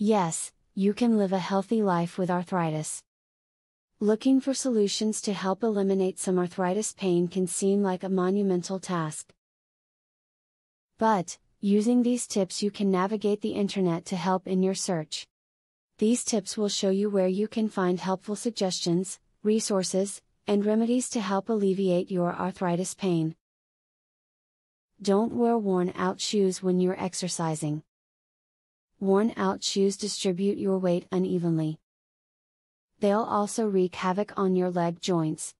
Yes, you can live a healthy life with arthritis. Looking for solutions to help eliminate some arthritis pain can seem like a monumental task. But, using these tips, you can navigate the internet to help in your search. These tips will show you where you can find helpful suggestions, resources, and remedies to help alleviate your arthritis pain. Don't wear worn out shoes when you're exercising worn out shoes distribute your weight unevenly. They'll also wreak havoc on your leg joints.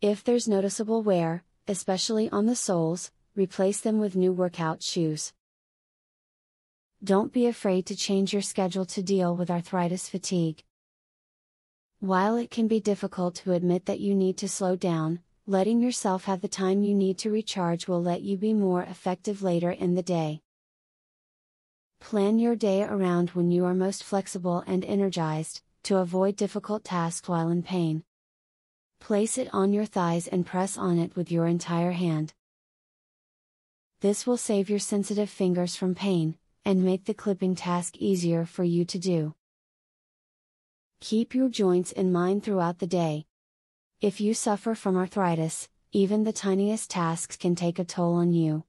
If there's noticeable wear, especially on the soles, replace them with new workout shoes. Don't be afraid to change your schedule to deal with arthritis fatigue. While it can be difficult to admit that you need to slow down, letting yourself have the time you need to recharge will let you be more effective later in the day. Plan your day around when you are most flexible and energized, to avoid difficult tasks while in pain. Place it on your thighs and press on it with your entire hand. This will save your sensitive fingers from pain, and make the clipping task easier for you to do. Keep your joints in mind throughout the day. If you suffer from arthritis, even the tiniest tasks can take a toll on you.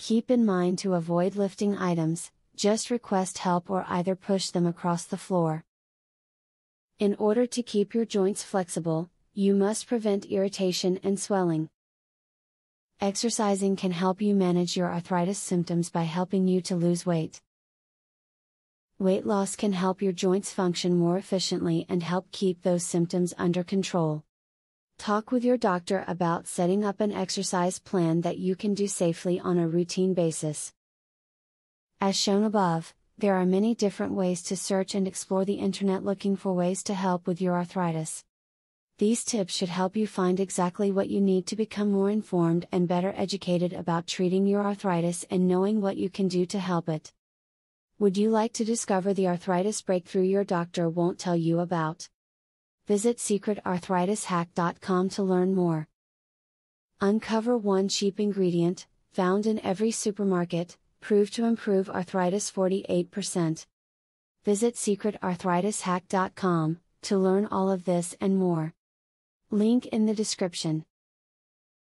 Keep in mind to avoid lifting items, just request help or either push them across the floor. In order to keep your joints flexible, you must prevent irritation and swelling. Exercising can help you manage your arthritis symptoms by helping you to lose weight. Weight loss can help your joints function more efficiently and help keep those symptoms under control. Talk with your doctor about setting up an exercise plan that you can do safely on a routine basis. As shown above, there are many different ways to search and explore the internet looking for ways to help with your arthritis. These tips should help you find exactly what you need to become more informed and better educated about treating your arthritis and knowing what you can do to help it. Would you like to discover the arthritis breakthrough your doctor won't tell you about? Visit secretarthritishack.com to learn more. Uncover one cheap ingredient, found in every supermarket, proved to improve arthritis 48%. Visit secretarthritishack.com to learn all of this and more. Link in the description.